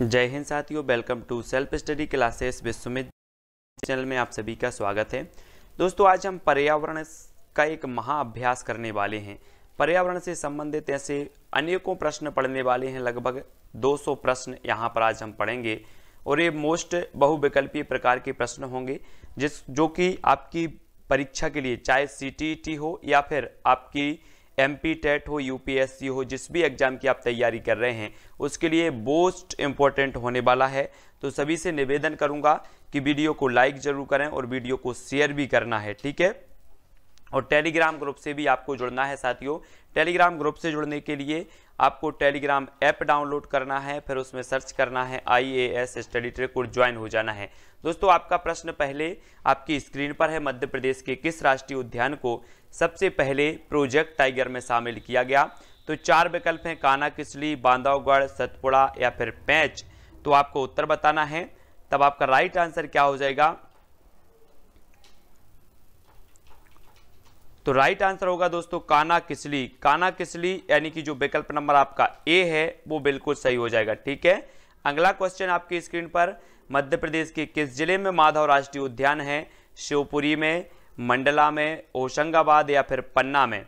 जय हिंद साथियों welcome to self study classes with Sumit channel में आप सभी का स्वागत है दोस्तों आज हम पर्यावरण का एक महाअभ्यास करने वाले हैं पर्यावरण से संबंधित ऐसे अनेकों प्रश्न पढ़ने वाले हैं लगभग 200 प्रश्न यहाँ पर आज हम पढ़ेंगे और ये मोस्ट बहुविकल्पीय प्रकार के प्रश्न होंगे जिस जो कि आपकी परीक्षा के लिए चाहे सी e हो या फिर आपकी एम पी टेट हो यू पी एस सी हो जिस भी एग्ज़ाम की आप तैयारी कर रहे हैं उसके लिए मोस्ट इम्पॉर्टेंट होने वाला है तो सभी से निवेदन करूंगा कि वीडियो को लाइक ज़रूर करें और वीडियो को शेयर भी करना है ठीक है और टेलीग्राम ग्रुप से भी आपको जुड़ना है साथियों टेलीग्राम ग्रुप से जुड़ने के लिए आपको टेलीग्राम ऐप डाउनलोड करना है फिर उसमें सर्च करना है I A S study trick और ज्वाइन हो जाना है दोस्तों आपका प्रश्न पहले आपकी स्क्रीन पर है मध्य प्रदेश के किस राष्ट्रीय उद्यान को सबसे पहले प्रोजेक्ट टाइगर में शामिल किया गया तो चार विकल्प हैं काना किसली बांधवगढ़ सतपुड़ा या फिर पैंच तो आपको उत्तर बताना है तब आपका राइट आंसर क्या हो जाएगा तो राइट आंसर होगा दोस्तों काना किसली काना किसली यानी कि जो विकल्प नंबर आपका ए है वो बिल्कुल सही हो जाएगा ठीक है अगला क्वेश्चन आपकी स्क्रीन पर मध्य प्रदेश के किस जिले में माधव राष्ट्रीय उद्यान है शिवपुरी में मंडला में होशंगाबाद या फिर पन्ना में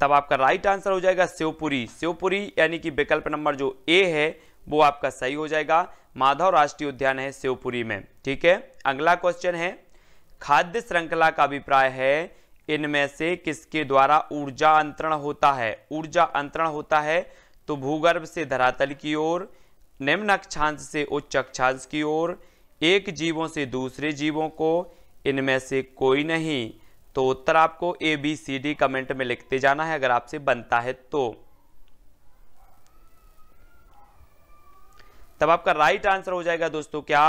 तब आपका राइट आंसर हो जाएगा शिवपुरी शिवपुरी यानी कि विकल्प नंबर जो ए है वो आपका सही हो जाएगा माधव राष्ट्रीय उद्यान है शिवपुरी में ठीक है अगला क्वेश्चन है खाद्य श्रृंखला का अभिप्राय है इनमें से किसके द्वारा ऊर्जा अंतरण होता है ऊर्जा अंतरण होता है तो भूगर्भ से धरातल की ओर निम्न अक्षांश से उच्च अक्षांश की ओर एक जीवों से दूसरे जीवों को इनमें से कोई नहीं तो उत्तर आपको A B C D comment में लिखते जाना है अगर आपसे बनता है तो तब आपका राइट आंसर हो जाएगा दोस्तों क्या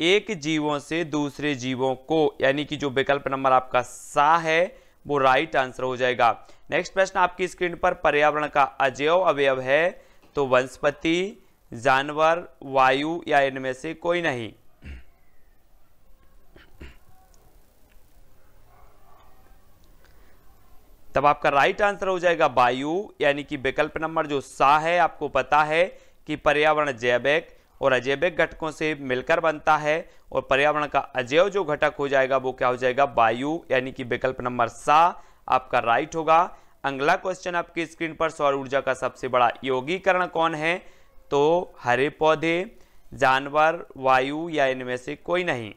एक जीवों से दूसरे जीवों को यानी कि जो विकल्प नंबर आपका सा है वो राइट आंसर हो जाएगा नेक्स्ट प्रश्न आपकी स्क्रीन पर पर्यावरण का अजैव अवयव है तो वनस्पति जानवर वायु या इनमें से कोई नहीं तब आपका राइट आंसर हो जाएगा वायु यानी कि विकल्प नंबर जो सा है आपको पता है कि पर्यावरण जैविक और अजैविक घटकों से मिलकर बनता है और पर्यावरण का अजैव जो घटक हो जाएगा वो क्या हो जाएगा वायु यानी कि विकल्प नंबर सा आपका राइट होगा अगला क्वेश्चन आपकी स्क्रीन पर सौर ऊर्जा का सबसे बड़ा योगीकरण कौन है तो हरे पौधे जानवर वायु या इनमें से कोई नहीं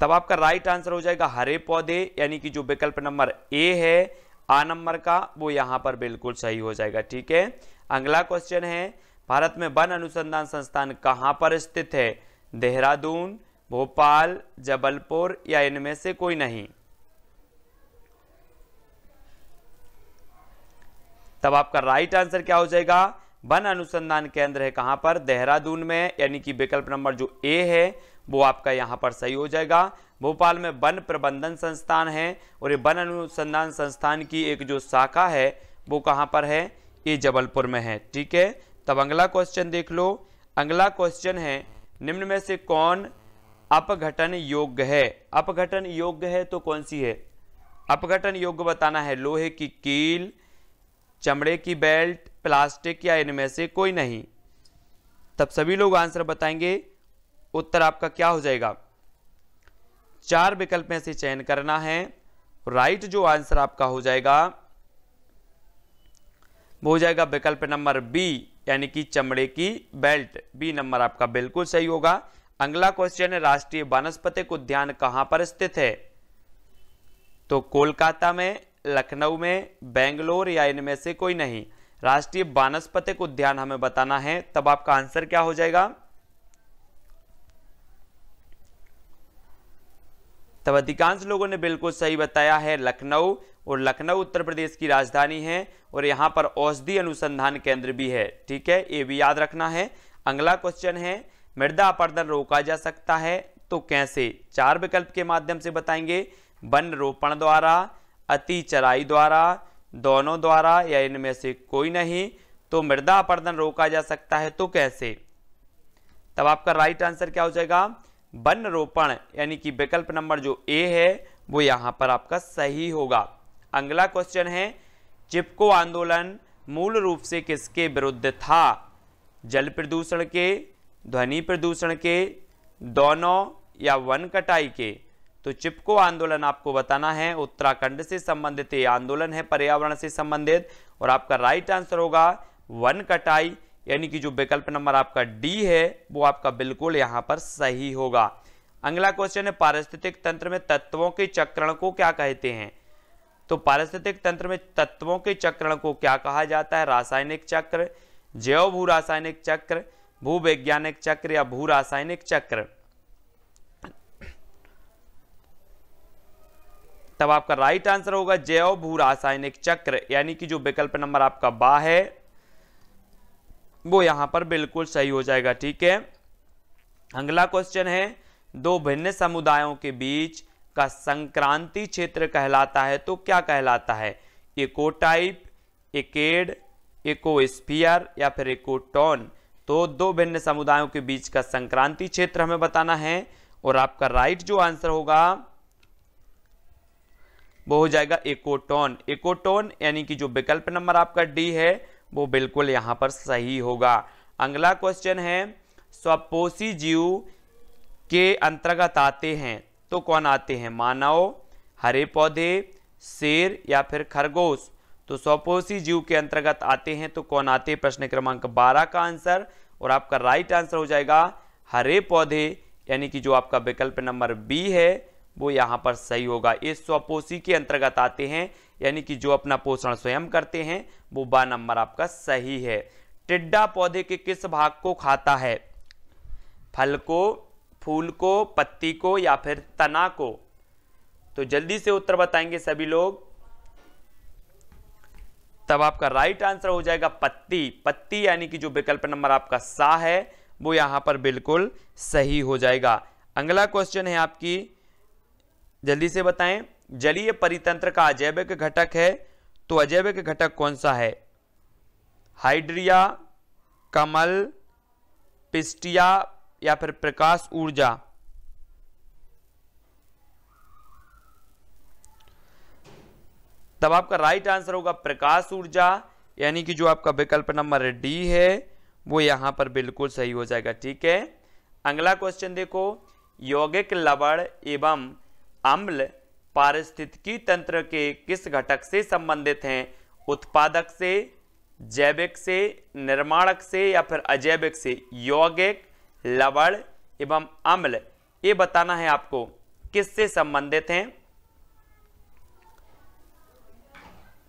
तब आपका राइट आंसर हो जाएगा हरे पौधे यानी कि जो विकल्प नंबर ए है आ नंबर का वो यहाँ पर बिल्कुल सही हो जाएगा ठीक है अगला क्वेश्चन है भारत में वन अनुसंधान संस्थान कहाँ पर स्थित है देहरादून भोपाल जबलपुर या इनमें से कोई नहीं तब आपका राइट आंसर क्या हो जाएगा वन अनुसंधान केंद्र है कहां पर देहरादून में यानी कि विकल्प नंबर जो ए है वो आपका यहां पर सही हो जाएगा भोपाल में वन प्रबंधन संस्थान है और ये वन अनुसंधान संस्थान की एक जो शाखा है वो कहाँ पर है ये जबलपुर में है ठीक है तब अगला क्वेश्चन देख लो अगला क्वेश्चन है निम्न में से कौन अपघटन योग्य है अपघटन योग्य है तो कौन सी है अपघटन योग्य बताना है लोहे की कील चमड़े की बेल्ट प्लास्टिक या इनमें से कोई नहीं तब सभी लोग आंसर बताएंगे उत्तर आपका क्या हो जाएगा चार विकल्प में से चयन करना है राइट जो आंसर आपका हो जाएगा वो हो जाएगा विकल्प नंबर बी यानी कि चमड़े की बेल्ट बी नंबर आपका बिल्कुल सही होगा अगला क्वेश्चन है राष्ट्रीय वानस्पतिक उद्यान कहां पर स्थित है तो कोलकाता में लखनऊ में बेंगलोर या इनमें से कोई नहीं राष्ट्रीय वानस्पतिक उद्यान हमें बताना है तब आपका आंसर क्या हो जाएगा तब अधिकांश लोगों ने बिल्कुल सही बताया है लखनऊ और लखनऊ उत्तर प्रदेश की राजधानी है और यहाँ पर औषधि अनुसंधान केंद्र भी है ठीक है ये भी याद रखना है अगला क्वेश्चन है मृदा अपर्दन रोका जा सकता है तो कैसे चार विकल्प के माध्यम से बताएंगे वन रोपण द्वारा अति चराई द्वारा दोनों द्वारा या इनमें से कोई नहीं तो मृदा अपर्दन रोका जा सकता है तो कैसे तब आपका राइट आंसर क्या हो जाएगा वन रोपण यानी कि विकल्प नंबर जो ए है वो यहाँ पर आपका सही होगा अगला क्वेश्चन है चिपको आंदोलन मूल रूप से किसके विरुद्ध था जल प्रदूषण के ध्वनि प्रदूषण के दोनों या वन कटाई के तो चिपको आंदोलन आपको बताना है उत्तराखंड से संबंधित ये आंदोलन है पर्यावरण से संबंधित और आपका राइट आंसर होगा वन कटाई यानी कि जो विकल्प नंबर आपका डी है वो आपका बिल्कुल यहाँ पर सही होगा अगला क्वेश्चन है पारिस्थितिक तंत्र में तत्वों के चक्रण को क्या कहते हैं तो पारिस्थितिक तंत्र में तत्वों के चक्रण को क्या कहा जाता है रासायनिक चक्र जैव भू रासायनिक चक्र भू वैज्ञानिक चक्र या भू रासायनिक चक्र तब आपका राइट आंसर होगा जैव भू रासायनिक चक्र यानी कि जो विकल्प नंबर आपका बा है वो यहाँ पर बिल्कुल सही हो जाएगा ठीक है अगला क्वेश्चन है दो भिन्न समुदायों के बीच का संक्रांति क्षेत्र कहलाता है तो क्या कहलाता है टाइप एकेड स्पियर या फिर इकोटोन तो दो भिन्न समुदायों के बीच का संक्रांति क्षेत्र हमें बताना है और आपका राइट जो आंसर होगा वो हो जाएगा एकोटोन एकोटोन यानी कि जो विकल्प नंबर आपका डी है वो बिल्कुल यहाँ पर सही होगा अगला क्वेश्चन है स्वपोषी जीव के अंतर्गत आते हैं तो कौन आते हैं मानव हरे पौधे शेर या फिर खरगोश तो स्वपोषी जीव के अंतर्गत आते हैं तो कौन आते हैं प्रश्न क्रमांक 12 का आंसर और आपका राइट आंसर हो जाएगा हरे पौधे यानी कि जो आपका विकल्प नंबर बी है वो यहाँ पर सही होगा ये स्वपोषी के अंतर्गत आते हैं यानी कि जो अपना पोषण स्वयं करते हैं वो बा नंबर आपका सही है टिड्डा पौधे के किस भाग को खाता है फल को फूल को पत्ती को या फिर तना को तो जल्दी से उत्तर बताएंगे सभी लोग तब आपका राइट आंसर हो जाएगा पत्ती पत्ती यानी कि जो विकल्प नंबर आपका सा है वो यहां पर बिल्कुल सही हो जाएगा अगला क्वेश्चन है आपकी जल्दी से बताएं जलीय परितंत्र का अजैविक घटक है तो अजैविक घटक कौन सा है हाइड्रिया कमल पिस्टिया या फिर प्रकाश ऊर्जा तब आपका राइट आंसर होगा प्रकाश ऊर्जा यानी कि जो आपका विकल्प नंबर डी है वो यहां पर बिल्कुल सही हो जाएगा ठीक है अगला क्वेश्चन देखो यौगिक लवण एवं अम्ल पारिस्थितिकी तंत्र के किस घटक से संबंधित हैं उत्पादक से जैविक से निर्माणक से या फिर अजैविक से यौगिक लवण एवं अम्ल ये बताना है आपको किससे संबंधित हैं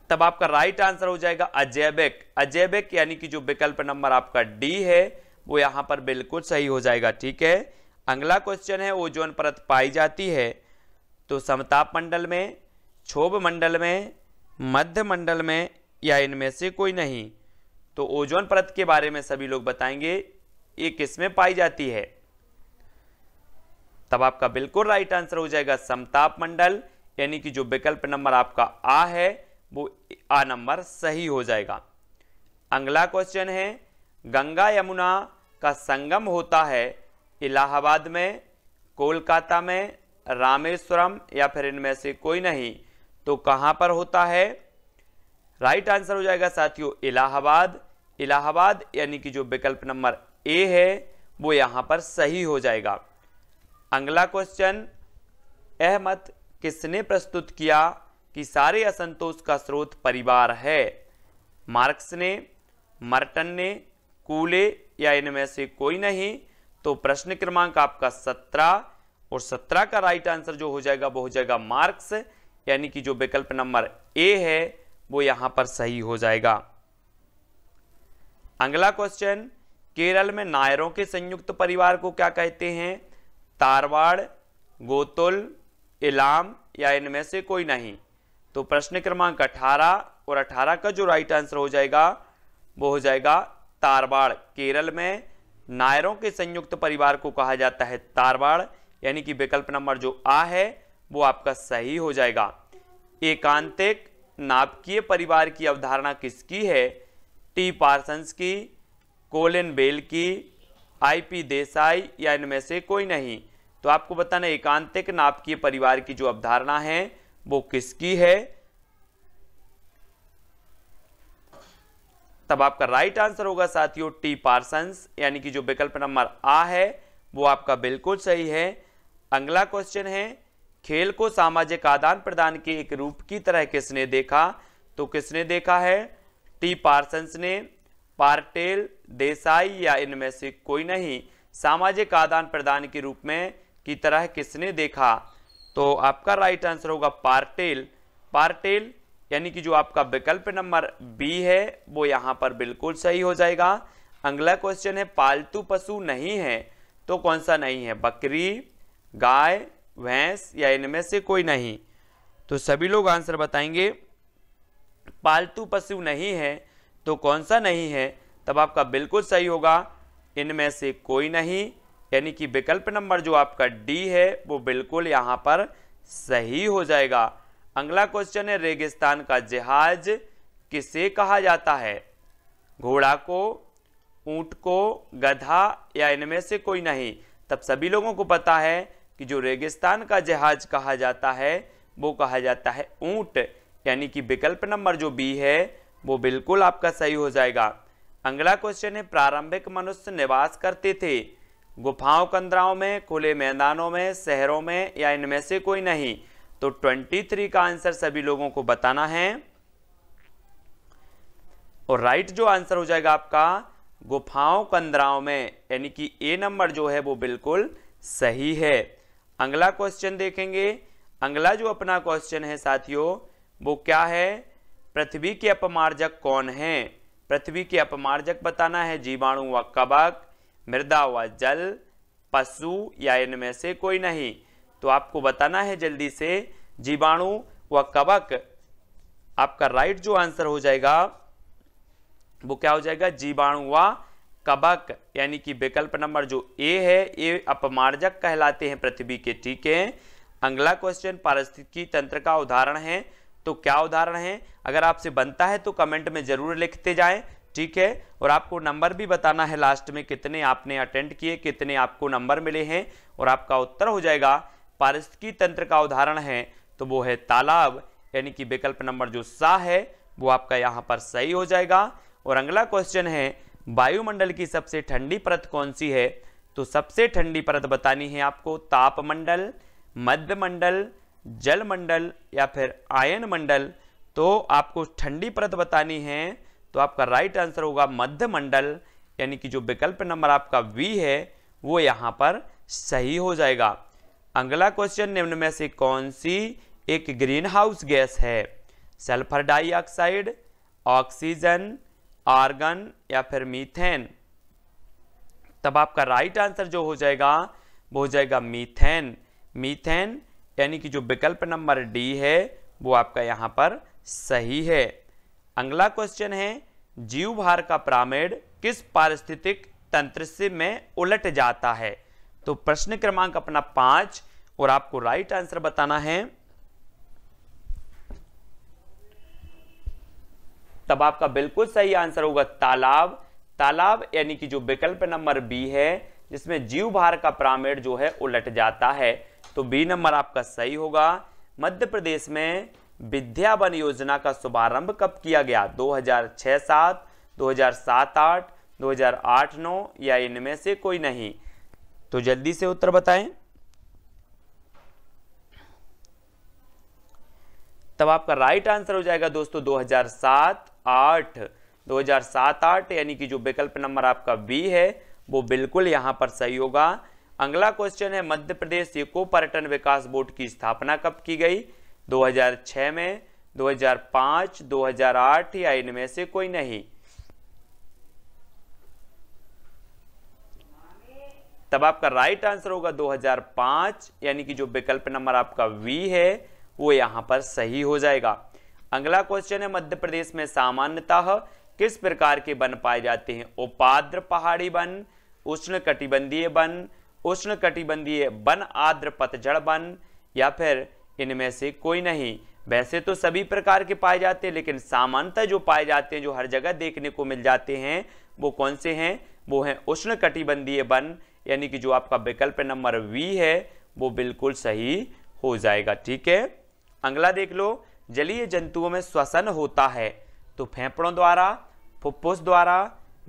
तब आपका राइट आंसर हो जाएगा अजैविक अजैविक यानी कि जो विकल्प नंबर आपका डी है वो यहां पर बिल्कुल सही हो जाएगा ठीक है अगला क्वेश्चन है ओजोन परत पाई जाती है तो समताप मंडल में क्षोभ मंडल में मध्य मंडल में या इनमें से कोई नहीं तो ओजोन परत के बारे में सभी लोग बताएंगे ये किसमें पाई जाती है तब आपका बिल्कुल राइट आंसर हो जाएगा समताप मंडल यानी कि जो विकल्प नंबर आपका आ है वो आ नंबर सही हो जाएगा अगला क्वेश्चन है गंगा यमुना का संगम होता है इलाहाबाद में कोलकाता में रामेश्वरम या फिर इनमें से कोई नहीं तो कहां पर होता है राइट आंसर हो जाएगा साथियों इलाहाबाद इलाहाबाद यानी कि जो विकल्प नंबर ए है वो यहां पर सही हो जाएगा अगला क्वेश्चन अहमद किसने प्रस्तुत किया कि सारे असंतोष का स्रोत परिवार है मार्क्स ने मर्टन ने कूले या इनमें से कोई नहीं तो प्रश्न क्रमांक आपका सत्रह और सत्रह का राइट आंसर जो हो जाएगा वो हो जाएगा मार्क्स यानी कि जो विकल्प नंबर ए है वो यहां पर सही हो जाएगा अगला क्वेश्चन केरल में नायरों के संयुक्त परिवार को क्या कहते हैं तारवाड़ गोतुल इलाम या इनमें से कोई नहीं तो प्रश्न क्रमांक 18 और 18 का जो राइट आंसर हो जाएगा वो हो जाएगा तारवाड़ केरल में नायरों के संयुक्त परिवार को कहा जाता है तारवाड़ यानी कि विकल्प नंबर जो आ है वो आपका सही हो जाएगा एकांतिक नाभिकीय परिवार की अवधारणा किसकी है टी पार्सन्स की कोलिन बेल की आईपी देसाई या इनमें से कोई नहीं तो आपको बताना एकांतिक नाभिकीय परिवार की जो अवधारणा है वो किसकी है तब आपका राइट आंसर होगा साथियों टी पार्सन्स यानी कि जो विकल्प नंबर आ है वो आपका बिल्कुल सही है अगला क्वेश्चन है खेल को सामाजिक आदान प्रदान के एक रूप की तरह किसने देखा तो किसने देखा है टी पार्सन्स ने पार्टेल देसाई या इनमें से कोई नहीं सामाजिक आदान प्रदान के रूप में की तरह किसने देखा तो आपका राइट आंसर होगा पार्टेल पार्टेल यानी कि जो आपका विकल्प नंबर बी है वो यहाँ पर बिल्कुल सही हो जाएगा अगला क्वेश्चन है पालतू पशु नहीं है तो कौन सा नहीं है बकरी गाय भैंस या इनमें से कोई नहीं तो सभी लोग आंसर बताएंगे पालतू पशु नहीं है तो कौन सा नहीं है तब आपका बिल्कुल सही होगा इनमें से कोई नहीं यानी कि विकल्प नंबर जो आपका डी है वो बिल्कुल यहाँ पर सही हो जाएगा अगला क्वेश्चन है रेगिस्तान का जहाज किसे कहा जाता है घोड़ा को ऊंट को गधा या इनमें से कोई नहीं तब सभी लोगों को पता है कि जो रेगिस्तान का जहाज कहा जाता है वो कहा जाता है ऊंट यानी कि विकल्प नंबर जो बी है वो बिल्कुल आपका सही हो जाएगा अगला क्वेश्चन है प्रारंभिक मनुष्य निवास करते थे गुफाओं कंदराओं में खुले मैदानों में शहरों में या इनमें से कोई नहीं तो 23 का आंसर सभी लोगों को बताना है और राइट जो आंसर हो जाएगा आपका गुफाओं कंदराओं में यानी कि ए नंबर जो है वो बिल्कुल सही है अगला क्वेश्चन देखेंगे अगला जो अपना क्वेश्चन है साथियों वो क्या है पृथ्वी के अपमार्जक कौन है पृथ्वी के अपमार्जक बताना है जीवाणु व कबक मृदा व जल पशु या इनमें से कोई नहीं तो आपको बताना है जल्दी से जीवाणु व कबक आपका राइट जो आंसर हो जाएगा वो क्या हो जाएगा जीवाणु व कबक यानी कि विकल्प नंबर जो ए है ये अपमार्जक कहलाते हैं पृथ्वी के टीके हैं अगला क्वेश्चन पारिस्थितिकी तंत्र का उदाहरण है तो क्या उदाहरण है अगर आपसे बनता है तो कमेंट में ज़रूर लिखते जाएं ठीक है और आपको नंबर भी बताना है लास्ट में कितने आपने अटेंड किए कितने आपको नंबर मिले हैं और आपका उत्तर हो जाएगा पारिस्थितिकी तंत्र का उदाहरण है तो वो है तालाब यानी कि विकल्प नंबर जो सा है वो आपका यहाँ पर सही हो जाएगा और अगला क्वेश्चन है वायुमंडल की सबसे ठंडी परत कौन सी है तो सबसे ठंडी परत बतानी है आपको तापमंडल मध्यमंडल जलमंडल या फिर आयन मंडल तो आपको ठंडी परत बतानी है तो आपका राइट आंसर होगा मध्यमंडल यानी कि जो विकल्प नंबर आपका वी है वो यहाँ पर सही हो जाएगा अगला क्वेश्चन निम्न में से कौन सी एक ग्रीन हाउस गैस है सल्फर डाइऑक्साइड ऑक्सीजन आर्गन या फिर मीथेन तब आपका राइट आंसर जो हो जाएगा वो हो जाएगा मीथेन मीथेन यानी कि जो विकल्प नंबर डी है वो आपका यहाँ पर सही है अगला क्वेश्चन है जीव भार का प्रामेड किस पारिस्थितिक तंत्र से में उलट जाता है तो प्रश्न क्रमांक अपना पाँच और आपको राइट आंसर बताना है तब आपका बिल्कुल सही आंसर होगा तालाब तालाब यानी कि जो विकल्प नंबर बी है जिसमें जीव भार का प्रामेड जो है उलट जाता है तो बी नंबर आपका सही होगा मध्य प्रदेश में विद्यावन योजना का शुभारंभ कब किया गया 2006 सात 2007 आठ 2008 नौ या इनमें से कोई नहीं तो जल्दी से उत्तर बताएं तब आपका राइट आंसर हो जाएगा दोस्तों 2007 आठ दो हजार सात आठ यानी कि जो विकल्प नंबर आपका बी है वो बिल्कुल यहाँ पर सही होगा अगला क्वेश्चन है मध्य प्रदेश इको पर्यटन विकास बोर्ड की स्थापना कब की गई 2006 में 2005, 2008 या इनमें से कोई नहीं तब आपका राइट आंसर होगा 2005 यानी कि जो विकल्प नंबर आपका वी है वो यहां पर सही हो जाएगा अगला क्वेश्चन है मध्य प्रदेश में सामान्यतः किस प्रकार के वन पाए जाते हैं उपाद्र पहाड़ी वन उष्ण कटिबंधीय वन उष्ण कटिबंधीय वन आद्र पतझड़ वन या फिर इनमें से कोई नहीं वैसे तो सभी प्रकार के पाए जाते हैं लेकिन सामान्यतः जो पाए जाते हैं जो हर जगह देखने को मिल जाते हैं वो कौन से हैं वो हैं उष्ण कटिबंधीय वन यानी कि जो आपका विकल्प नंबर वी है वो बिल्कुल सही हो जाएगा ठीक है अगला देख लो जलीय जंतुओं में श्वसन होता है तो फेफड़ों द्वारा फुप्फुस द्वारा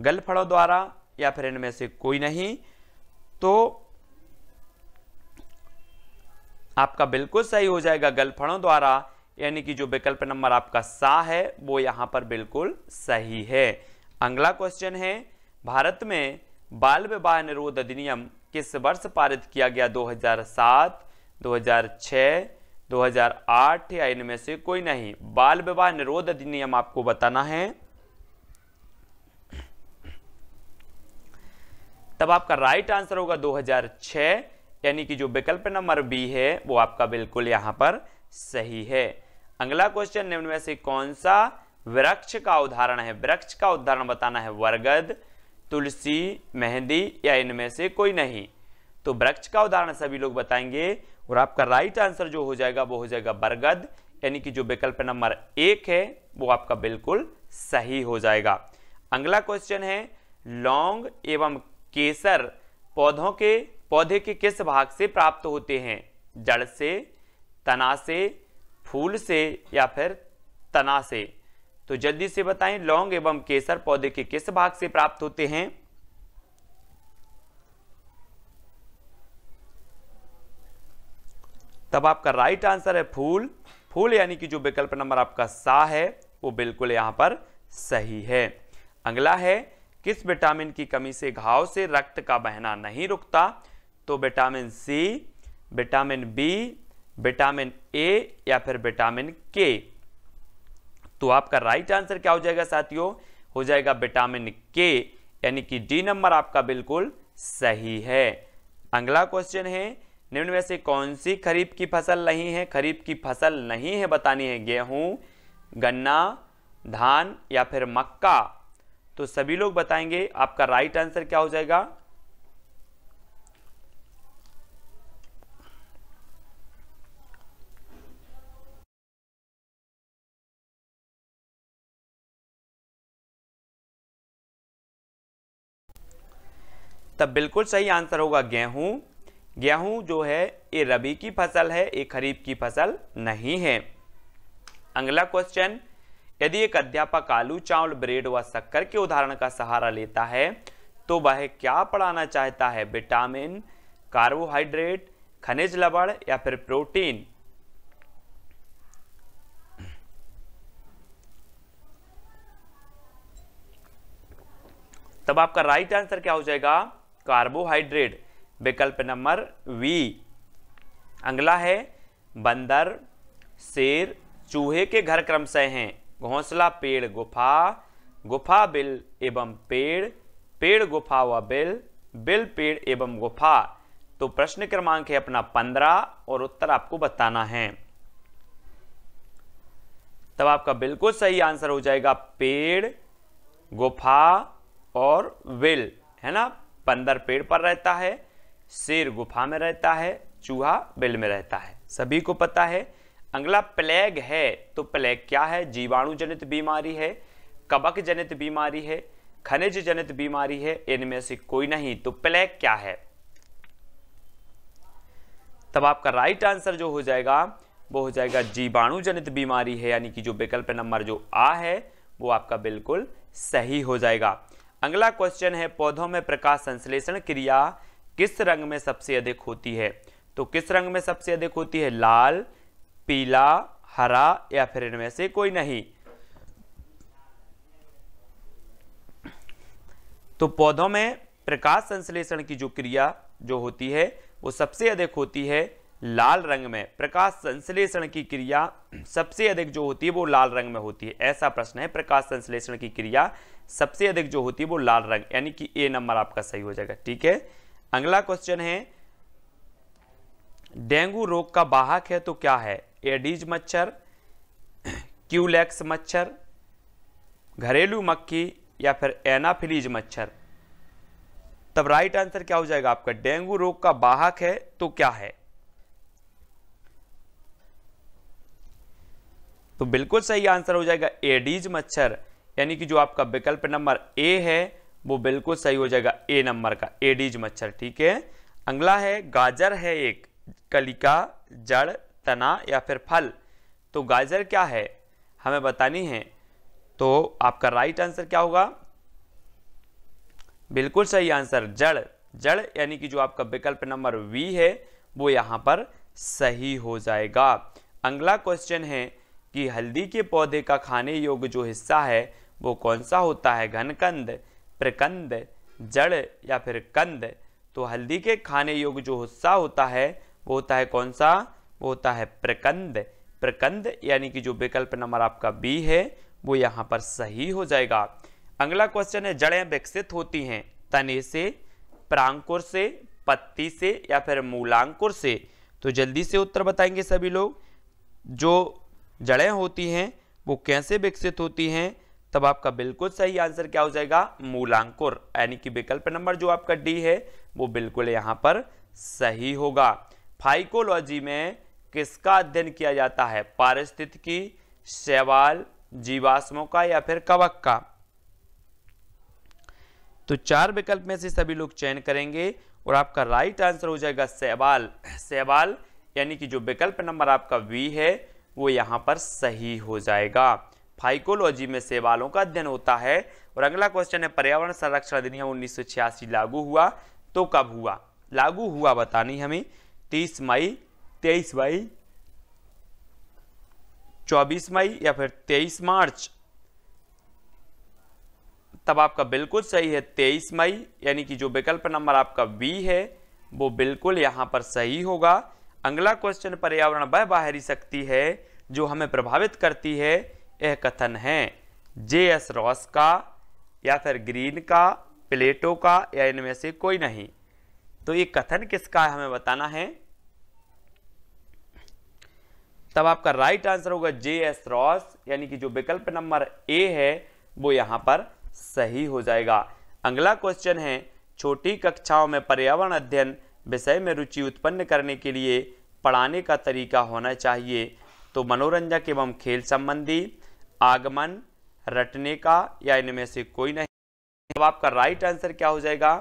गलफड़ों द्वारा या फिर इनमें से कोई नहीं तो आपका बिल्कुल सही हो जाएगा गलफड़ों द्वारा यानी कि जो विकल्प नंबर आपका सा है वो यहाँ पर बिल्कुल सही है अगला क्वेश्चन है भारत में बाल विवाह निरोध अधिनियम किस वर्ष पारित किया गया 2007, 2006, 2008 या इनमें से कोई नहीं बाल विवाह निरोध अधिनियम आपको बताना है तब आपका राइट आंसर होगा 2006 यानी कि जो विकल्प नंबर बी है वो आपका बिल्कुल यहां पर सही है अगला क्वेश्चन निम्न में से कौन सा वृक्ष का उदाहरण है वृक्ष का उदाहरण बताना है वरगद तुलसी मेहंदी या इनमें से कोई नहीं तो वृक्ष का उदाहरण सभी लोग बताएंगे और आपका राइट आंसर जो हो जाएगा वो हो जाएगा बरगद यानी कि जो विकल्प नंबर एक है वो आपका बिल्कुल सही हो जाएगा अगला क्वेश्चन है लौंग एवं केसर पौधों के पौधे के किस भाग से प्राप्त होते हैं जड़ से तना से फूल से या फिर तना से तो जल्दी से बताएं लौंग एवं केसर पौधे के किस भाग से प्राप्त होते हैं तब आपका राइट आंसर है फूल फूल यानी कि जो विकल्प नंबर आपका सा है वो बिल्कुल यहाँ पर सही है अगला है किस विटामिन की कमी से घाव से रक्त का बहना नहीं रुकता तो vitamin C vitamin B vitamin A या फिर विटामिन के तो आपका राइट आंसर क्या हो जाएगा साथियों हो जाएगा विटामिन के यानी कि डी नंबर आपका बिल्कुल सही है अगला क्वेश्चन है निम्न में से कौन सी खरीफ की फसल नहीं है खरीफ की फसल नहीं है बतानी है गेहूं गन्ना धान या फिर मक्का तो सभी लोग बताएंगे आपका राइट आंसर क्या हो जाएगा तब बिल्कुल सही आंसर होगा गेहूं गेहूं जो है ये रबी की फसल है ये खरीफ की फसल नहीं है अगला क्वेश्चन यदि एक अध्यापक आलू चावल ब्रेड व शक्कर के उदाहरण का सहारा लेता है तो वह क्या पढ़ाना चाहता है विटामिन कार्बोहाइड्रेट खनिज लवण या फिर प्रोटीन तब आपका राइट आंसर क्या हो जाएगा कार्बोहाइड्रेट विकल्प नंबर वी अगला है बंदर शेर चूहे के घर क्रमशः हैं घोंसला पेड़ गुफा गुफा बिल एवं पेड़ पेड़ गुफा व बिल बिल पेड़ एवं गुफा तो प्रश्न क्रमांक है अपना पंद्रह और उत्तर आपको बताना है तब आपका बिल्कुल सही आंसर हो जाएगा पेड़ गुफा और विल है ना पंदर पेड़ पर रहता है शेर गुफा में रहता है चूहा बिल में रहता है सभी को पता है अगला प्लेग है तो प्लेग क्या है जीवाणु जनित बीमारी है कबक जनित बीमारी है खनिज जनित बीमारी है इनमें से कोई नहीं तो प्लेग क्या है तब आपका राइट आंसर जो हो जाएगा वो हो जाएगा जीवाणु जनित बीमारी है यानी कि जो विकल्प नंबर जो आ है वो आपका बिल्कुल सही हो जाएगा अगला क्वेश्चन है पौधों में प्रकाश संश्लेषण क्रिया किस रंग में सबसे अधिक होती है तो किस रंग में सबसे अधिक होती है लाल पीला हरा या फिर इनमें से कोई नहीं तो पौधों में प्रकाश संश्लेषण की जो क्रिया जो होती है वो सबसे अधिक होती है लाल रंग में प्रकाश संश्लेषण की क्रिया सबसे अधिक जो होती है वो लाल रंग में होती है ऐसा प्रश्न है प्रकाश संश्लेषण की क्रिया सबसे अधिक जो होती है वो लाल रंग यानी कि ए नंबर आपका सही हो जाएगा ठीक है अगला क्वेश्चन है डेंगू रोग का बाहक है तो क्या है एडीज मच्छर क्यूलेक्स मच्छर घरेलू मक्खी या फिर एनाफिलीज मच्छर तब राइट आंसर क्या हो जाएगा आपका डेंगू रोग का बाहक है तो क्या है तो बिल्कुल सही आंसर हो जाएगा एडीज मच्छर यानी कि जो आपका विकल्प नंबर ए है वो बिल्कुल सही हो जाएगा ए नंबर का एडीज मच्छर ठीक है अगला है गाजर है एक कलिका जड़ तना या फिर फल तो गाजर क्या है हमें बतानी है तो आपका राइट आंसर क्या होगा बिल्कुल सही आंसर जड़ जड़ यानी कि जो आपका विकल्प नंबर वी है वो यहां पर सही हो जाएगा अगला क्वेश्चन है कि हल्दी के पौधे का खाने योग्य जो हिस्सा है वो कौन सा होता है घनकंद प्रकंद जड़ या फिर कंद तो हल्दी के खाने योग्य जो हिस्सा होता है वो होता है कौन सा वो होता है प्रकंद प्रकंद यानी कि जो विकल्प नंबर आपका बी है वो यहाँ पर सही हो जाएगा अगला क्वेश्चन है जड़ें विकसित होती हैं तने से प्रांकुर से पत्ती से या फिर मूलांकुर से तो जल्दी से उत्तर बताएंगे सभी लोग जो जड़ें होती हैं वो कैसे विकसित होती हैं तब आपका बिल्कुल सही आंसर क्या हो जाएगा मूलांकुर यानी कि विकल्प नंबर जो आपका डी है वो बिल्कुल यहाँ पर सही होगा फाइकोलॉजी में किसका अध्ययन किया जाता है पारिस्थितिकी शैवाल जीवाश्मों का या फिर कवक का तो चार विकल्प में से सभी लोग चयन करेंगे और आपका राइट आंसर हो जाएगा शैवाल शैवाल यानी कि जो विकल्प नंबर आपका वी है वो यहां पर सही हो जाएगा फाइकोलॉजी में सेवालों का अध्ययन होता है और अगला क्वेश्चन है पर्यावरण संरक्षण अधिनियम उन्नीस लागू हुआ तो कब हुआ लागू हुआ बतानी हमें तीस मई तेईस मई चौबीस मई या फिर तेईस मार्च तब आपका बिल्कुल सही है तेईस मई यानी कि जो विकल्प नंबर आपका बी है वो बिल्कुल यहां पर सही होगा अगला क्वेश्चन पर्यावरण वह बाहरी शक्ति है जो हमें प्रभावित करती है यह कथन है जे एस रॉस का या फिर ग्रीन का प्लेटो का या इनमें से कोई नहीं तो ये कथन किसका है हमें बताना है तब आपका राइट आंसर होगा जे एस रॉस यानी कि जो विकल्प नंबर ए है वो यहां पर सही हो जाएगा अगला क्वेश्चन है छोटी कक्षाओं में पर्यावरण अध्ययन विषय में रुचि उत्पन्न करने के लिए पढ़ाने का तरीका होना चाहिए तो मनोरंजक एवं खेल संबंधी आगमन रटने का या इनमें से कोई नहीं अब आपका राइट आंसर क्या हो जाएगा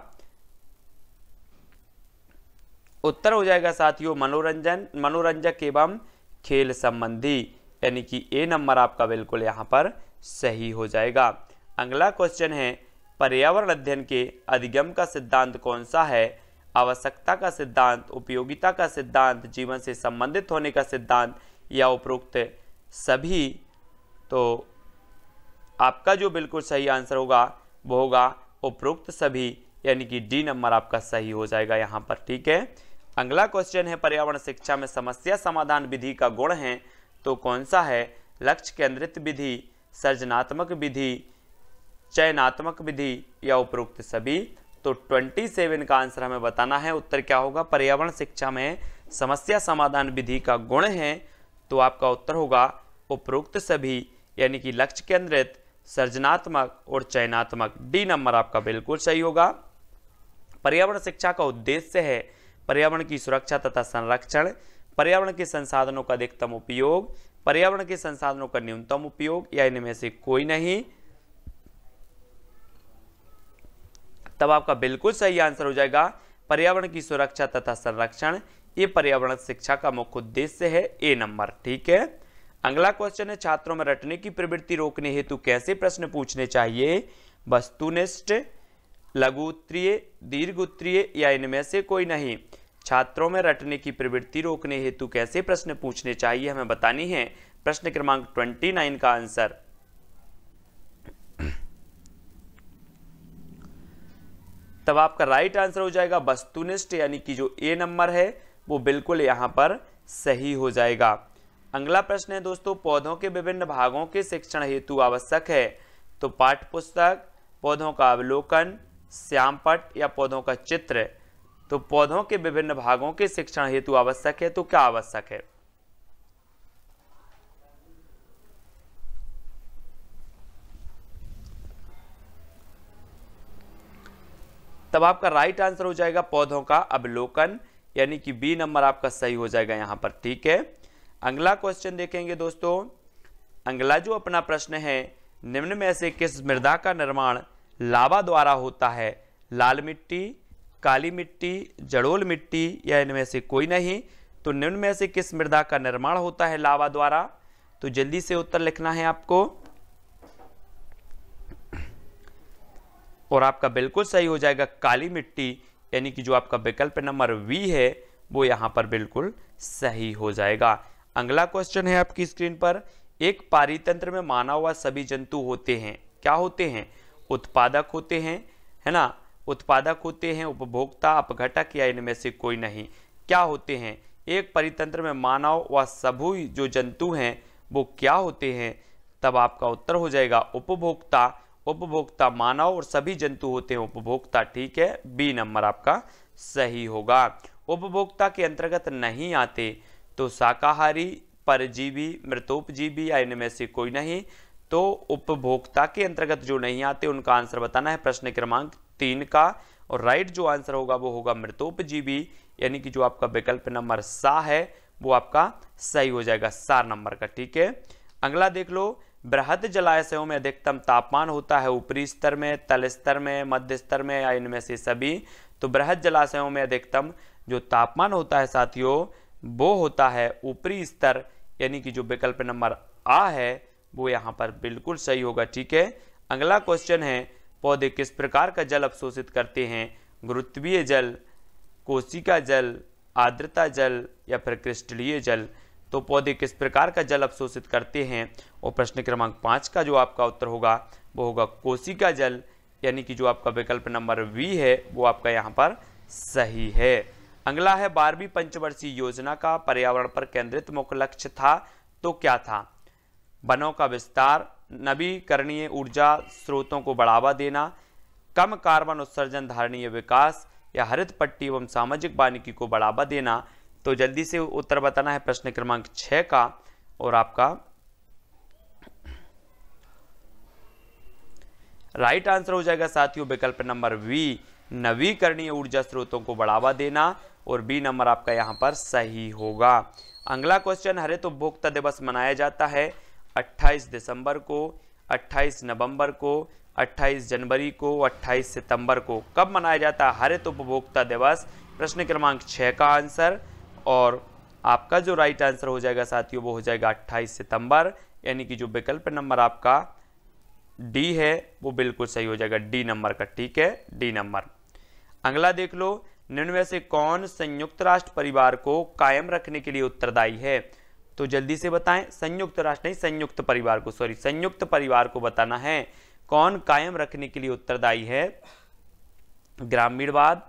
उत्तर हो जाएगा साथियों मनोरंजन मनोरंजक एवं खेल संबंधी यानी कि ए नंबर आपका बिल्कुल यहां पर सही हो जाएगा अगला क्वेश्चन है पर्यावरण अध्ययन के अधिगम का सिद्धांत कौन सा है आवश्यकता का सिद्धांत उपयोगिता का सिद्धांत जीवन से संबंधित होने का सिद्धांत या उपरोक्त सभी तो आपका जो बिल्कुल सही आंसर होगा वो होगा उपरोक्त सभी यानी कि डी नंबर आपका सही हो जाएगा यहाँ पर ठीक है अगला क्वेश्चन है पर्यावरण शिक्षा में समस्या समाधान विधि का गुण है तो कौन सा है लक्ष्य केंद्रित विधि सृजनात्मक विधि चयनात्मक विधि या उपरोक्त सभी तो 27 का आंसर हमें बताना है उत्तर क्या होगा पर्यावरण शिक्षा में समस्या समाधान विधि का गुण है तो आपका उत्तर होगा उपरोक्त सभी यानी कि लक्ष्य केंद्रित सृजनात्मक और चयनात्मक डी नंबर आपका बिल्कुल सही होगा पर्यावरण शिक्षा का उद्देश्य है पर्यावरण की सुरक्षा तथा संरक्षण पर्यावरण के संसाधनों का अधिकतम उपयोग पर्यावरण के संसाधनों का न्यूनतम उपयोग या इनमें से कोई नहीं तब आपका बिल्कुल सही आंसर हो जाएगा पर्यावरण की सुरक्षा तथा संरक्षण ये पर्यावरण शिक्षा का मुख्य उद्देश्य है ए नंबर ठीक है अगला क्वेश्चन है छात्रों में रटने की प्रवृत्ति रोकने हेतु कैसे प्रश्न पूछने चाहिए वस्तुनिष्ठ लघु उत्तरीय दीर्घ उत्तरीय या इनमें से कोई नहीं छात्रों में रटने की प्रवृत्ति रोकने हेतु कैसे प्रश्न पूछने चाहिए हमें बतानी है प्रश्न क्रमांक ट्वेंटी नाइन का आंसर तब आपका राइट आंसर हो जाएगा वस्तुनिष्ठ यानी कि जो ए नंबर है वो बिल्कुल यहां पर सही हो जाएगा अगला प्रश्न है दोस्तों पौधों के विभिन्न भागों के शिक्षण हेतु आवश्यक है तो पाठ पुस्तक पौधों का अवलोकन श्यामपट या पौधों का चित्र तो पौधों के विभिन्न भागों के शिक्षण हेतु आवश्यक है तो क्या आवश्यक है तब आपका राइट आंसर हो जाएगा पौधों का अवलोकन यानी कि बी नंबर आपका सही हो जाएगा यहां पर ठीक है अगला क्वेश्चन देखेंगे दोस्तों अगला जो अपना प्रश्न है निम्न में से किस मृदा का निर्माण लावा द्वारा होता है लाल मिट्टी काली मिट्टी जड़ोल मिट्टी या इनमें से कोई नहीं तो निम्न में से किस मृदा का निर्माण होता है लावा द्वारा तो जल्दी से उत्तर लिखना है आपको और आपका बिल्कुल सही हो जाएगा काली मिट्टी यानी कि जो आपका विकल्प नंबर वी है वो यहां पर बिल्कुल सही हो जाएगा अगला क्वेश्चन है आपकी स्क्रीन पर एक पारितंत्र में माना हुआ सभी जंतु होते हैं क्या होते हैं उत्पादक होते हैं है ना उत्पादक होते हैं उपभोक्ता अपघटक या इनमें से कोई नहीं क्या होते हैं एक परितंत्र में मानव व सभी जो जंतु हैं वो क्या होते हैं तब आपका उत्तर हो जाएगा उपभोक्ता उपभोक्ता मानव और सभी जंतु होते हैं उपभोक्ता ठीक है बी नंबर आपका सही होगा उपभोक्ता के अंतर्गत नहीं आते तो शाकाहारी परजीवी मृतोपजीवी या इनमें से कोई नहीं तो उपभोक्ता के अंतर्गत जो नहीं आते उनका आंसर बताना है प्रश्न क्रमांक तीन का और राइट जो आंसर होगा वो होगा मृतोपजीवी यानी कि जो आपका विकल्प नंबर सा है वो आपका सही हो जाएगा सार नंबर का ठीक है अगला देख लो बृहद जलाशयों में अधिकतम तापमान होता है ऊपरी स्तर में तल स्तर में मध्य स्तर में या इनमें से सभी तो बृहद जलाशयों में अधिकतम जो तापमान होता है साथियों वो होता है ऊपरी स्तर यानी कि जो विकल्प नंबर आ है वो यहाँ पर बिल्कुल सही होगा ठीक है अगला क्वेश्चन है पौधे किस प्रकार का जल अवशोषित करते हैं गुरुत्वीय जल कोशिका जल आर्द्रता जल या फिर क्रिस्टलीय जल तो पौधे किस प्रकार का जल अवशोषित करते हैं और प्रश्न क्रमांक पाँच का जो आपका उत्तर होगा वो होगा कोशिका जल यानी कि जो आपका विकल्प नंबर वी है वो आपका यहाँ पर सही है अगला है बारहवीं पंचवर्षीय योजना का पर्यावरण पर केंद्रित मुख्य लक्ष्य था तो क्या था वनों का विस्तार नवीकरणीय ऊर्जा स्रोतों को बढ़ावा देना कम कार्बन उत्सर्जन धारणीय विकास या हरित पट्टी एवं सामाजिक वानिकी को बढ़ावा देना तो जल्दी से उत्तर बताना है प्रश्न क्रमांक छः का और आपका राइट आंसर हो जाएगा साथियों विकल्प नंबर वी नवीकरणीय ऊर्जा स्रोतों को बढ़ावा देना और बी नंबर आपका यहाँ पर सही होगा अगला क्वेश्चन हरित उपभोक्ता दिवस मनाया जाता है 28 दिसंबर को 28 नवंबर को 28 जनवरी को 28 सितंबर को कब मनाया जाता है हरित उपभोक्ता दिवस प्रश्न क्रमांक छः का आंसर और आपका जो राइट आंसर हो जाएगा साथियों वो हो जाएगा 28 सितंबर यानी कि जो विकल्प नंबर आपका डी है वो बिल्कुल सही हो जाएगा डी नंबर का ठीक है डी नंबर अगला देख लो निम्न में से कौन संयुक्त राष्ट्र परिवार को कायम रखने के लिए उत्तरदायी है तो जल्दी से बताएं संयुक्त राष्ट्र नहीं संयुक्त परिवार को सॉरी संयुक्त परिवार को बताना है कौन कायम रखने के लिए उत्तरदायी है ग्रामीणवाद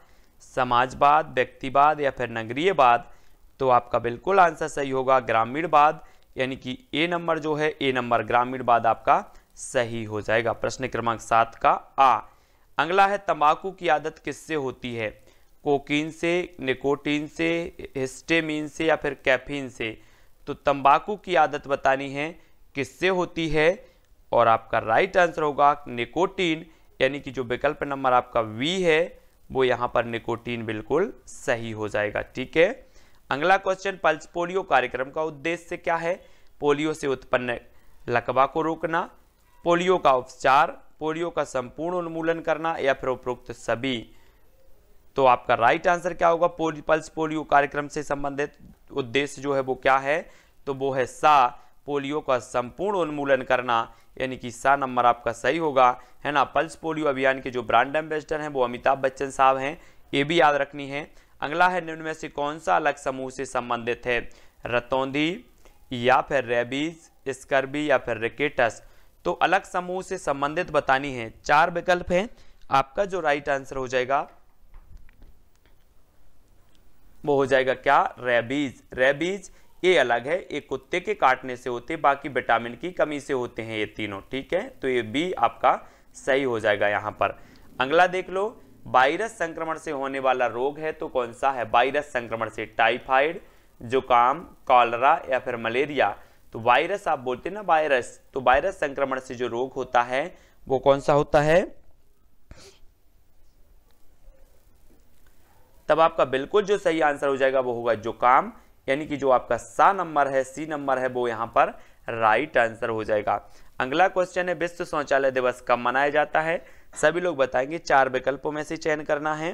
समाजवाद व्यक्तिवाद या फिर नगरीयवाद तो आपका बिल्कुल आंसर सही होगा ग्रामीणवाद यानी कि ए नंबर जो है ए नंबर ग्रामीणवाद आपका सही हो जाएगा प्रश्न क्रमांक सात का आ अगला है तंबाकू की आदत किससे होती है कोकीन से निकोटीन से हिस्टेमीन से या फिर कैफीन से तो तंबाकू की आदत बतानी है किससे होती है और आपका राइट आंसर होगा निकोटीन यानी कि जो विकल्प नंबर आपका वी है वो यहाँ पर निकोटीन बिल्कुल सही हो जाएगा ठीक है अगला क्वेश्चन पल्स पोलियो कार्यक्रम का उद्देश्य क्या है पोलियो से उत्पन्न लकवा को रोकना पोलियो का उपचार पोलियो का संपूर्ण उन्मूलन करना या फिर उपरोक्त सभी तो आपका राइट आंसर क्या होगा पोल, पल्स पोलियो कार्यक्रम से संबंधित उद्देश्य जो है वो क्या है तो वो है सा पोलियो का संपूर्ण उन्मूलन करना यानी कि सा नंबर आपका सही होगा है ना पल्स पोलियो अभियान के जो ब्रांड एम्बेसडर हैं वो अमिताभ बच्चन साहब हैं ये भी याद रखनी है अगला है निम्न में से कौन सा अलग समूह से संबंधित है रतौंधी या फिर रेबीज स्कर्बी या फिर रिकेटस तो अलग समूह से संबंधित बतानी है चार विकल्प हैं आपका जो राइट आंसर हो जाएगा वो हो जाएगा क्या रेबीज रेबीज ये अलग है ये कुत्ते के काटने से होते बाकी विटामिन की कमी से होते हैं ये तीनों ठीक है तो ये बी आपका सही हो जाएगा यहां पर अगला देख लो वायरस संक्रमण से होने वाला रोग है तो कौन सा है वायरस संक्रमण से टाइफाइड जुकाम कॉलरा या फिर मलेरिया तो वायरस आप बोलते हैं ना वायरस तो वायरस संक्रमण से जो रोग होता है वो कौन सा होता है तब आपका बिल्कुल जो सही आंसर हो जाएगा वो होगा जुकाम यानी कि जो आपका सा नंबर है सी नंबर है वो यहां पर राइट आंसर हो जाएगा अगला क्वेश्चन है विश्व शौचालय दिवस कब मनाया जाता है सभी लोग बताएंगे चार विकल्पों में से चयन करना है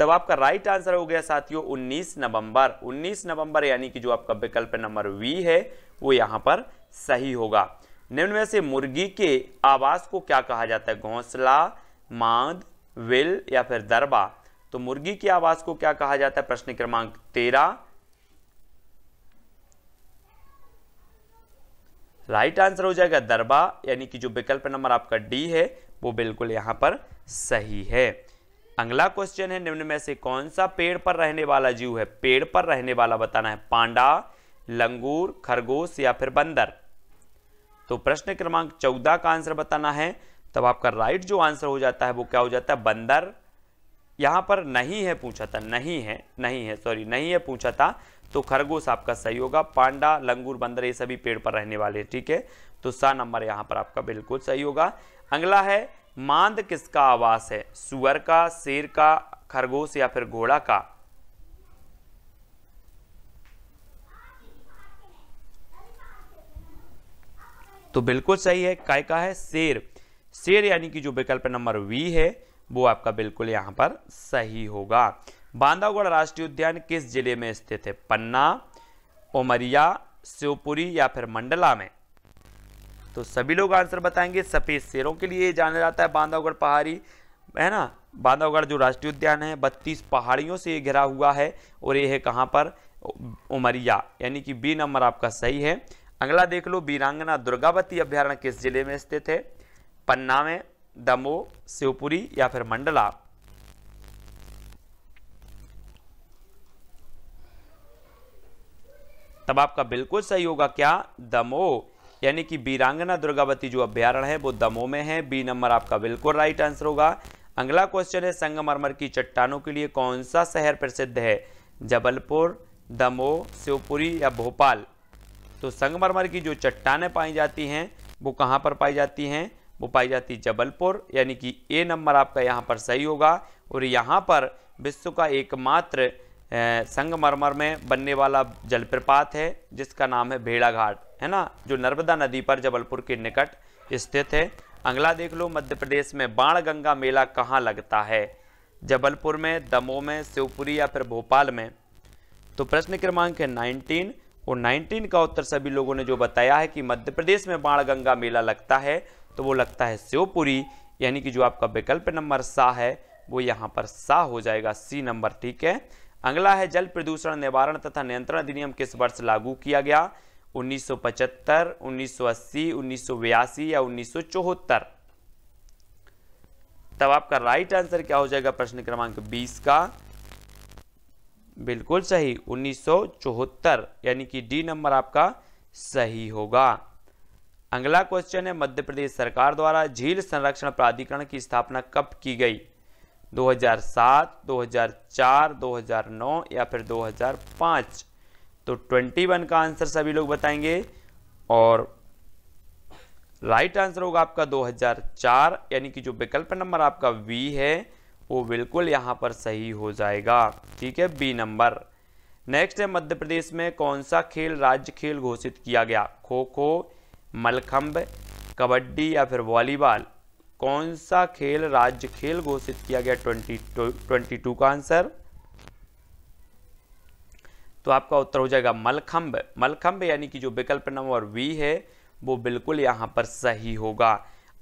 तब आपका राइट आंसर हो गया साथियों 19 नवंबर 19 नवंबर यानी कि जो आपका विकल्प नंबर वी है वो यहाँ पर सही होगा निम्न में से मुर्गी के आवास को क्या कहा जाता है घोंसला मांद विल या फिर दरबा तो मुर्गी के आवास को क्या कहा जाता है प्रश्न क्रमांक तेरह राइट आंसर हो जाएगा दरबा यानी कि जो विकल्प नंबर आपका डी है वो बिल्कुल यहां पर सही है अगला क्वेश्चन है निम्न में से कौन सा पेड़ पर रहने वाला जीव है पेड़ पर रहने वाला बताना है पांडा लंगूर खरगोश या फिर बंदर तो प्रश्न क्रमांक चौदह का आंसर बताना है तब आपका राइट जो आंसर हो जाता है वो क्या हो जाता है बंदर यहां पर नहीं है पूछा था नहीं है नहीं है सॉरी नहीं है पूछा था तो खरगोश आपका सही होगा पांडा लंगूर बंदर ये सभी पेड़ पर रहने वाले हैं ठीक है तो सा नंबर यहां पर आपका बिल्कुल सही होगा अगला है मांद किसका आवास है सुअर का शेर का खरगोश या फिर घोड़ा का तो बिल्कुल सही है काय का है शेर शेर यानी कि जो विकल्प नंबर वी है वो आपका बिल्कुल यहां पर सही होगा बांदागढ़ राष्ट्रीय उद्यान किस जिले में स्थित है पन्ना उमरिया शिवपुरी या फिर मंडला में तो सभी लोग आंसर बताएंगे सफ़ेद शेरों के लिए जाना जाता है बांधवगढ़ पहाड़ी है ना बांधवगढ़ जो राष्ट्रीय उद्यान है बत्तीस पहाड़ियों से ये घिरा हुआ है और ये है कहाँ पर उमरिया यानी कि बी नंबर आपका सही है अगला देख लो वीरांगना दुर्गावती अभ्यारण्य किस जिले में स्थित है पन्ना में दमो शिवपुरी या फिर मंडला तब आपका बिल्कुल सही होगा क्या दमो यानी कि बीरांगना दुर्गावती जो अभ्यारण है वो दमो में है बी नंबर आपका बिल्कुल राइट आंसर होगा अगला क्वेश्चन है संगमरमर की चट्टानों के लिए कौन सा शहर प्रसिद्ध है जबलपुर दमोह शिवपुरी या भोपाल तो संगमरमर की जो चट्टानें पाई जाती हैं वो कहाँ पर पाई जाती हैं वो पाई जाती जबलपुर यानी कि ए नंबर आपका यहाँ पर सही होगा और यहाँ पर विश्व का एकमात्र संगमरमर में बनने वाला जलप्रपात है जिसका नाम है भेड़ाघाट है ना जो नर्मदा नदी पर जबलपुर के निकट स्थित है अगला देख लो मध्य प्रदेश में बाण गंगा मेला कहाँ लगता है जबलपुर में दमोह में शिवपुरी या फिर भोपाल में तो प्रश्न क्रमांक है नाइनटीन और नाइनटीन का उत्तर सभी लोगों ने जो बताया है कि मध्य प्रदेश में बाण गंगा मेला लगता है तो वो लगता है शिवपुरी यानी कि जो आपका विकल्प नंबर सा है वो यहाँ पर सा हो जाएगा सी नंबर ठीक है अगला है जल प्रदूषण निवारण तथा नियंत्रण अधिनियम किस वर्ष लागू किया गया 1975, 1980, 1982 या 1974 तब आपका राइट आंसर क्या हो जाएगा प्रश्न क्रमांक 20 का बिल्कुल सही 1974 यानी कि डी नंबर आपका सही होगा अगला क्वेश्चन है मध्य प्रदेश सरकार द्वारा झील संरक्षण प्राधिकरण की स्थापना कब की गई 2007, 2004, 2009 या फिर 2005 तो 21 का आंसर सभी लोग बताएंगे और राइट आंसर होगा आपका 2004 यानी कि जो विकल्प नंबर आपका वी है वो बिल्कुल यहां पर सही हो जाएगा ठीक है बी नंबर नेक्स्ट है मध्य प्रदेश में कौन सा खेल राज्य खेल घोषित किया गया खो खो मलखम्ब कबड्डी या फिर वॉलीबॉल कौन सा खेल राज्य खेल घोषित किया गया ट्वेंटी ट्वेंटी टू का आंसर तो आपका उत्तर हो जाएगा मलखम्ब मलखम्ब यानी कि जो विकल्प नंबर वी है वो बिल्कुल यहाँ पर सही होगा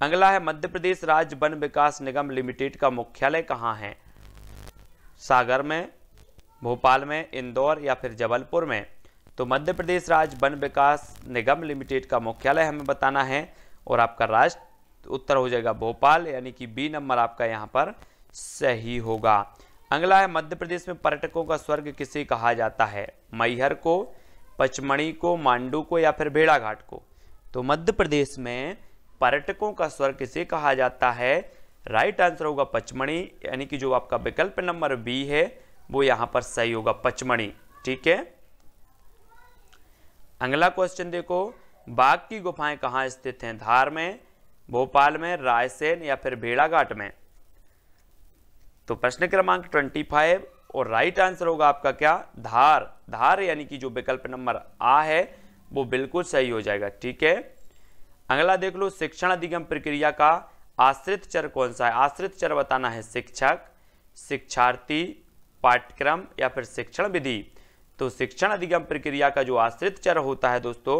अगला है मध्य प्रदेश राज्य वन विकास निगम लिमिटेड का मुख्यालय कहाँ है सागर में भोपाल में इंदौर या फिर जबलपुर में तो मध्य प्रदेश राज्य वन विकास निगम लिमिटेड का मुख्यालय हमें बताना है और आपका राष्ट्र उत्तर हो जाएगा भोपाल यानी कि बी नंबर आपका यहाँ पर सही होगा अगला है मध्य प्रदेश में पर्यटकों का स्वर्ग किसे कहा जाता है मैहर को पचमणी को मांडू को या फिर भेड़ाघाट को तो मध्य प्रदेश में पर्यटकों का स्वर्ग किसे कहा जाता है राइट आंसर होगा पचमणी यानी कि जो आपका विकल्प नंबर बी है वो यहां पर सही होगा पचमणी ठीक है अगला क्वेश्चन देखो बाघ की गुफाएं कहाँ स्थित हैं धार में भोपाल में रायसेन या फिर भेड़ाघाट में तो प्रश्न क्रमांक 25 और राइट आंसर होगा आपका क्या धार धार यानी कि जो विकल्प नंबर आ है वो बिल्कुल सही हो जाएगा ठीक है अगला देख लो शिक्षण अधिगम प्रक्रिया का आश्रित चर कौन सा है आश्रित चर बताना है शिक्षक शिक्षार्थी पाठ्यक्रम या फिर शिक्षण विधि तो शिक्षण अधिगम प्रक्रिया का जो आश्रित चर होता है दोस्तों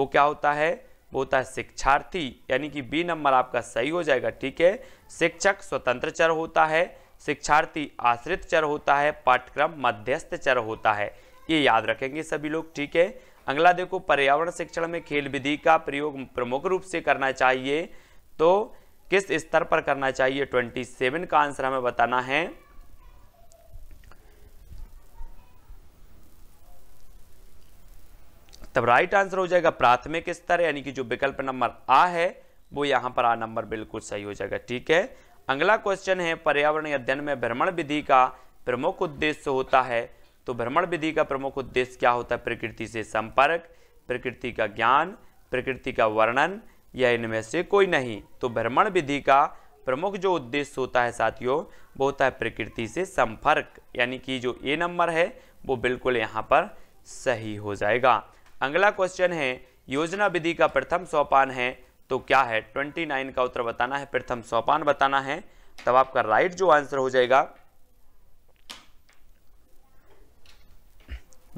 वो क्या होता है वो होता है शिक्षार्थी यानी कि बी नंबर आपका सही हो जाएगा ठीक है शिक्षक स्वतंत्र चर होता है शिक्षार्थी आश्रित चर होता है पाठ्यक्रम मध्यस्थ चर होता है ये याद रखेंगे सभी लोग ठीक है अगला देखो पर्यावरण शिक्षण में खेल विधि का प्रयोग प्रमुख रूप से करना चाहिए तो किस स्तर पर करना चाहिए 27 का आंसर हमें बताना है तब राइट आंसर हो जाएगा प्राथमिक स्तर यानी कि जो विकल्प नंबर आ है वो यहां पर आ नंबर बिल्कुल सही हो जाएगा ठीक है अगला क्वेश्चन है पर्यावरण अध्ययन में भ्रमण विधि का प्रमुख उद्देश्य होता है तो भ्रमण विधि का प्रमुख उद्देश्य क्या होता है प्रकृति से संपर्क प्रकृति का ज्ञान प्रकृति का वर्णन या इनमें से कोई नहीं तो भ्रमण विधि का प्रमुख जो उद्देश्य होता है साथियों वो होता है प्रकृति से संपर्क यानी कि जो ए नंबर है वो बिल्कुल यहाँ पर सही हो जाएगा अगला क्वेश्चन है योजना विधि का प्रथम सोपान है तो क्या है ट्वेंटी नाइन का उत्तर बताना है प्रथम सोपान बताना है तब आपका राइट जो आंसर हो जाएगा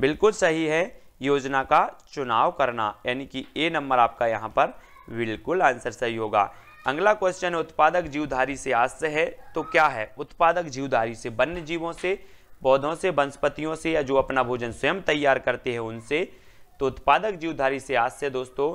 बिल्कुल सही है योजना का चुनाव करना यानी कि ए नंबर आपका यहां पर बिल्कुल आंसर सही होगा अगला क्वेश्चन उत्पादक जीवधारी से आज से है तो क्या है उत्पादक जीवधारी से वन्य जीवों से पौधों से वनस्पतियों से या जो अपना भोजन स्वयं तैयार करते हैं उनसे तो उत्पादक जीवधारी से आज से दोस्तों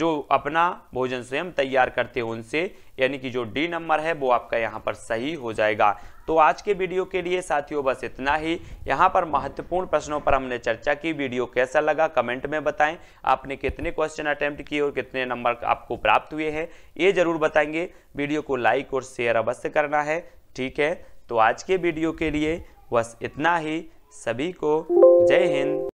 जो अपना भोजन स्वयं तैयार करते हैं उनसे यानी कि जो डी नंबर है वो आपका यहाँ पर सही हो जाएगा तो आज के वीडियो के लिए साथियों बस इतना ही यहाँ पर महत्वपूर्ण प्रश्नों पर हमने चर्चा की वीडियो कैसा लगा कमेंट में बताएं आपने कितने क्वेश्चन अटैम्प्ट किए और कितने नंबर आपको प्राप्त हुए हैं ये ज़रूर बताएंगे वीडियो को लाइक और शेयर अवश्य करना है ठीक है तो आज के वीडियो के लिए बस इतना ही सभी को जय हिंद